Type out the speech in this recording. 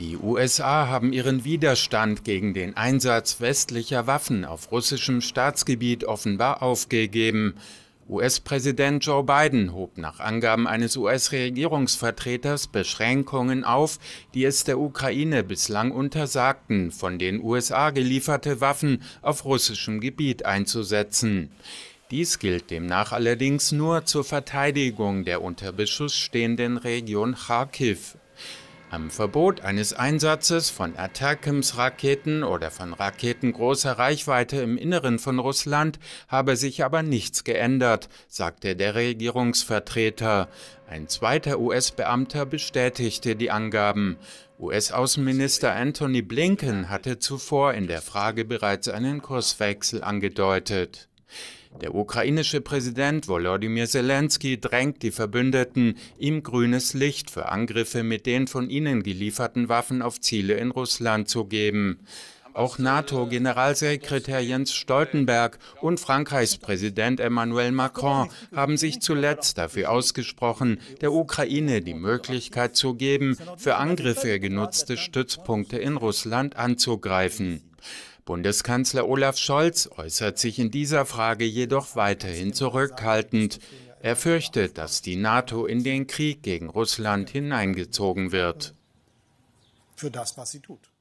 Die USA haben ihren Widerstand gegen den Einsatz westlicher Waffen auf russischem Staatsgebiet offenbar aufgegeben. US-Präsident Joe Biden hob nach Angaben eines US-Regierungsvertreters Beschränkungen auf, die es der Ukraine bislang untersagten, von den USA gelieferte Waffen auf russischem Gebiet einzusetzen. Dies gilt demnach allerdings nur zur Verteidigung der unter Beschuss stehenden Region Kharkiv. Am Verbot eines Einsatzes von Attackams-Raketen oder von Raketen großer Reichweite im Inneren von Russland habe sich aber nichts geändert, sagte der Regierungsvertreter. Ein zweiter US-Beamter bestätigte die Angaben. US-Außenminister Anthony Blinken hatte zuvor in der Frage bereits einen Kurswechsel angedeutet. Der ukrainische Präsident Volodymyr Zelensky drängt die Verbündeten, ihm grünes Licht für Angriffe mit den von ihnen gelieferten Waffen auf Ziele in Russland zu geben. Auch NATO-Generalsekretär Jens Stoltenberg und Frankreichs Präsident Emmanuel Macron haben sich zuletzt dafür ausgesprochen, der Ukraine die Möglichkeit zu geben, für Angriffe genutzte Stützpunkte in Russland anzugreifen. Bundeskanzler Olaf Scholz äußert sich in dieser Frage jedoch weiterhin zurückhaltend. Er fürchtet, dass die NATO in den Krieg gegen Russland hineingezogen wird. Für das, was sie tut.